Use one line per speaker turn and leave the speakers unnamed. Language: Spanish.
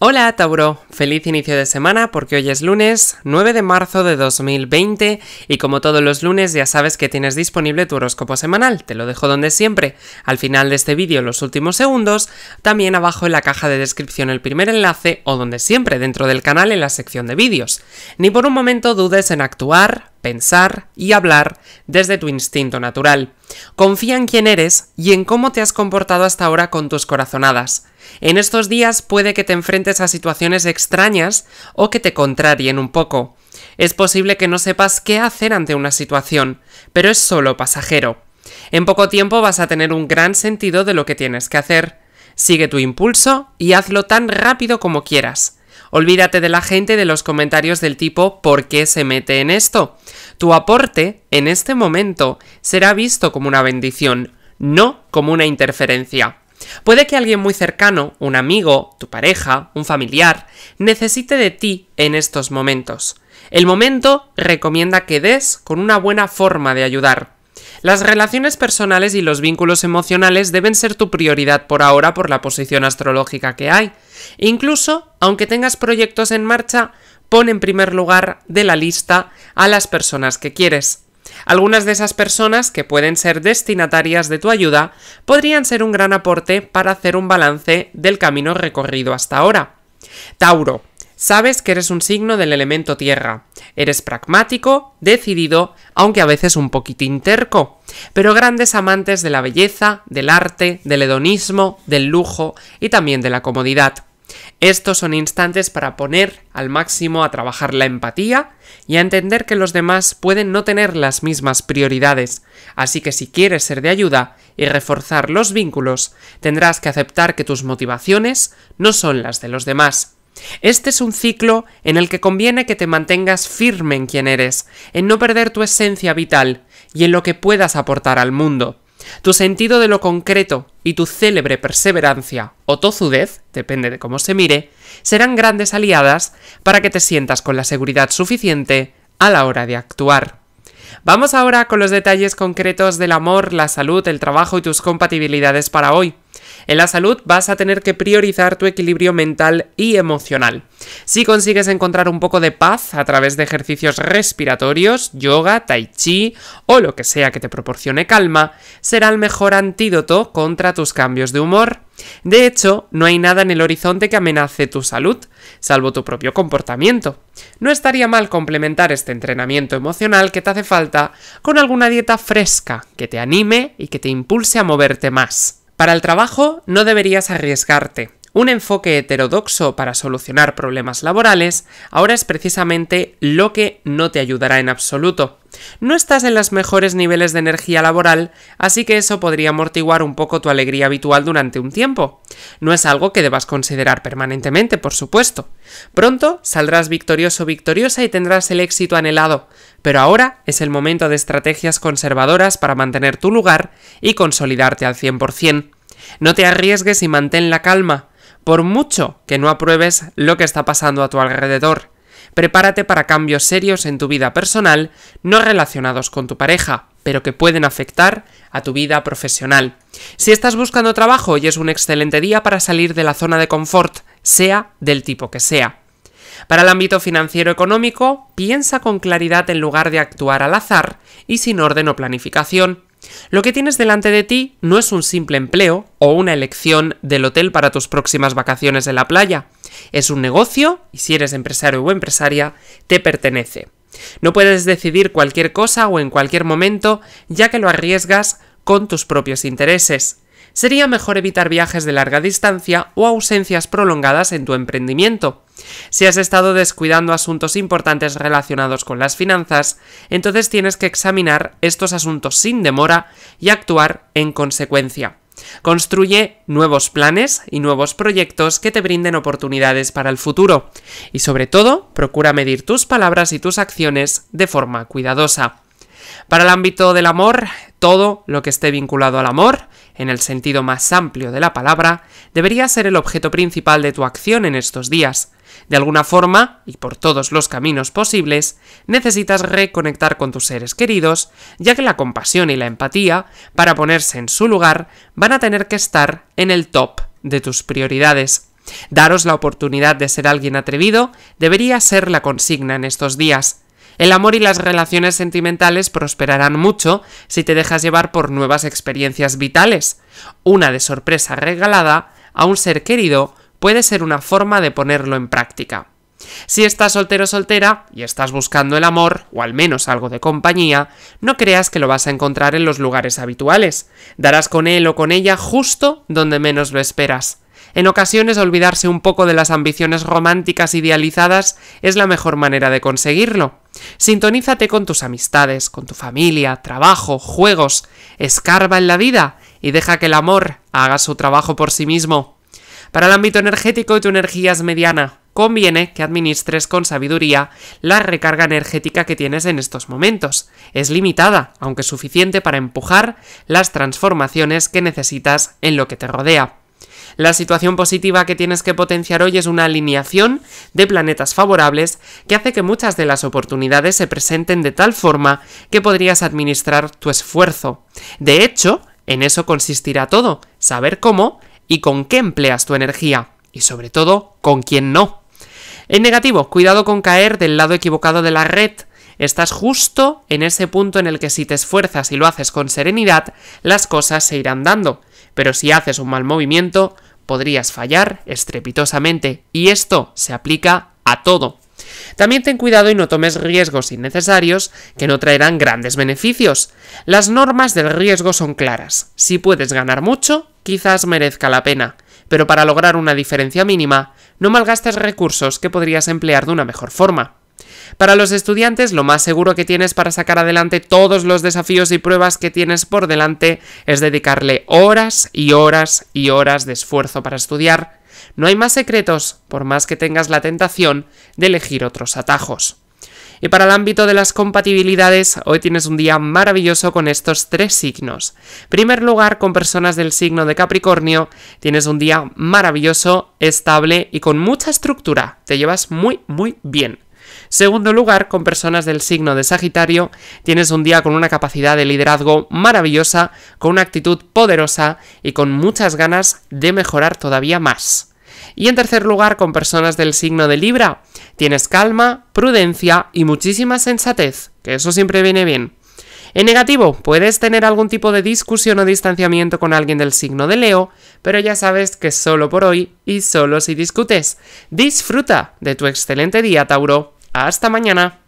Hola Tauro, feliz inicio de semana porque hoy es lunes 9 de marzo de 2020 y como todos los lunes ya sabes que tienes disponible tu horóscopo semanal, te lo dejo donde siempre, al final de este vídeo los últimos segundos, también abajo en la caja de descripción el primer enlace o donde siempre dentro del canal en la sección de vídeos. Ni por un momento dudes en actuar, pensar y hablar desde tu instinto natural. Confía en quién eres y en cómo te has comportado hasta ahora con tus corazonadas. En estos días puede que te enfrentes a situaciones extrañas o que te contrarien un poco. Es posible que no sepas qué hacer ante una situación, pero es solo pasajero. En poco tiempo vas a tener un gran sentido de lo que tienes que hacer. Sigue tu impulso y hazlo tan rápido como quieras. Olvídate de la gente de los comentarios del tipo ¿por qué se mete en esto? Tu aporte, en este momento, será visto como una bendición, no como una interferencia. Puede que alguien muy cercano, un amigo, tu pareja, un familiar, necesite de ti en estos momentos. El momento recomienda que des con una buena forma de ayudar. Las relaciones personales y los vínculos emocionales deben ser tu prioridad por ahora por la posición astrológica que hay. Incluso, aunque tengas proyectos en marcha, pon en primer lugar de la lista a las personas que quieres. Algunas de esas personas que pueden ser destinatarias de tu ayuda podrían ser un gran aporte para hacer un balance del camino recorrido hasta ahora. Tauro, sabes que eres un signo del elemento tierra. Eres pragmático, decidido, aunque a veces un poquitín terco, pero grandes amantes de la belleza, del arte, del hedonismo, del lujo y también de la comodidad. Estos son instantes para poner al máximo a trabajar la empatía y a entender que los demás pueden no tener las mismas prioridades, así que si quieres ser de ayuda y reforzar los vínculos, tendrás que aceptar que tus motivaciones no son las de los demás este es un ciclo en el que conviene que te mantengas firme en quien eres, en no perder tu esencia vital y en lo que puedas aportar al mundo. Tu sentido de lo concreto y tu célebre perseverancia o tozudez, depende de cómo se mire, serán grandes aliadas para que te sientas con la seguridad suficiente a la hora de actuar. Vamos ahora con los detalles concretos del amor, la salud, el trabajo y tus compatibilidades para hoy. En la salud vas a tener que priorizar tu equilibrio mental y emocional. Si consigues encontrar un poco de paz a través de ejercicios respiratorios, yoga, tai chi o lo que sea que te proporcione calma, será el mejor antídoto contra tus cambios de humor. De hecho, no hay nada en el horizonte que amenace tu salud, salvo tu propio comportamiento. No estaría mal complementar este entrenamiento emocional que te hace falta con alguna dieta fresca que te anime y que te impulse a moverte más. Para el trabajo no deberías arriesgarte. Un enfoque heterodoxo para solucionar problemas laborales ahora es precisamente lo que no te ayudará en absoluto. No estás en los mejores niveles de energía laboral, así que eso podría amortiguar un poco tu alegría habitual durante un tiempo. No es algo que debas considerar permanentemente, por supuesto. Pronto saldrás victorioso o victoriosa y tendrás el éxito anhelado, pero ahora es el momento de estrategias conservadoras para mantener tu lugar y consolidarte al 100%. No te arriesgues y mantén la calma, por mucho que no apruebes lo que está pasando a tu alrededor. Prepárate para cambios serios en tu vida personal no relacionados con tu pareja, pero que pueden afectar a tu vida profesional. Si estás buscando trabajo, y es un excelente día para salir de la zona de confort, sea del tipo que sea. Para el ámbito financiero económico, piensa con claridad en lugar de actuar al azar y sin orden o planificación. Lo que tienes delante de ti no es un simple empleo o una elección del hotel para tus próximas vacaciones en la playa. Es un negocio y si eres empresario o empresaria, te pertenece. No puedes decidir cualquier cosa o en cualquier momento, ya que lo arriesgas con tus propios intereses. Sería mejor evitar viajes de larga distancia o ausencias prolongadas en tu emprendimiento. Si has estado descuidando asuntos importantes relacionados con las finanzas, entonces tienes que examinar estos asuntos sin demora y actuar en consecuencia. Construye nuevos planes y nuevos proyectos que te brinden oportunidades para el futuro. Y sobre todo, procura medir tus palabras y tus acciones de forma cuidadosa. Para el ámbito del amor, todo lo que esté vinculado al amor, en el sentido más amplio de la palabra, debería ser el objeto principal de tu acción en estos días. De alguna forma, y por todos los caminos posibles, necesitas reconectar con tus seres queridos, ya que la compasión y la empatía, para ponerse en su lugar, van a tener que estar en el top de tus prioridades. Daros la oportunidad de ser alguien atrevido debería ser la consigna en estos días. El amor y las relaciones sentimentales prosperarán mucho si te dejas llevar por nuevas experiencias vitales. Una de sorpresa regalada a un ser querido puede ser una forma de ponerlo en práctica. Si estás soltero o soltera y estás buscando el amor, o al menos algo de compañía, no creas que lo vas a encontrar en los lugares habituales. Darás con él o con ella justo donde menos lo esperas. En ocasiones olvidarse un poco de las ambiciones románticas idealizadas es la mejor manera de conseguirlo. Sintonízate con tus amistades, con tu familia, trabajo, juegos, escarba en la vida y deja que el amor haga su trabajo por sí mismo. Para el ámbito energético, y tu energía es mediana. Conviene que administres con sabiduría la recarga energética que tienes en estos momentos. Es limitada, aunque suficiente para empujar las transformaciones que necesitas en lo que te rodea. La situación positiva que tienes que potenciar hoy es una alineación de planetas favorables que hace que muchas de las oportunidades se presenten de tal forma que podrías administrar tu esfuerzo. De hecho, en eso consistirá todo, saber cómo y con qué empleas tu energía y sobre todo con quién no. En negativo, cuidado con caer del lado equivocado de la red. Estás justo en ese punto en el que si te esfuerzas y lo haces con serenidad, las cosas se irán dando. Pero si haces un mal movimiento, podrías fallar estrepitosamente. Y esto se aplica a todo. También ten cuidado y no tomes riesgos innecesarios que no traerán grandes beneficios. Las normas del riesgo son claras. Si puedes ganar mucho, quizás merezca la pena, pero para lograr una diferencia mínima, no malgastes recursos que podrías emplear de una mejor forma. Para los estudiantes, lo más seguro que tienes para sacar adelante todos los desafíos y pruebas que tienes por delante es dedicarle horas y horas y horas de esfuerzo para estudiar, no hay más secretos, por más que tengas la tentación de elegir otros atajos. Y para el ámbito de las compatibilidades, hoy tienes un día maravilloso con estos tres signos. primer lugar, con personas del signo de Capricornio, tienes un día maravilloso, estable y con mucha estructura. Te llevas muy, muy bien. Segundo lugar, con personas del signo de Sagitario, tienes un día con una capacidad de liderazgo maravillosa, con una actitud poderosa y con muchas ganas de mejorar todavía más. Y en tercer lugar, con personas del signo de Libra, tienes calma, prudencia y muchísima sensatez, que eso siempre viene bien. En negativo, puedes tener algún tipo de discusión o distanciamiento con alguien del signo de Leo, pero ya sabes que solo por hoy y solo si discutes. Disfruta de tu excelente día, Tauro. Hasta mañana.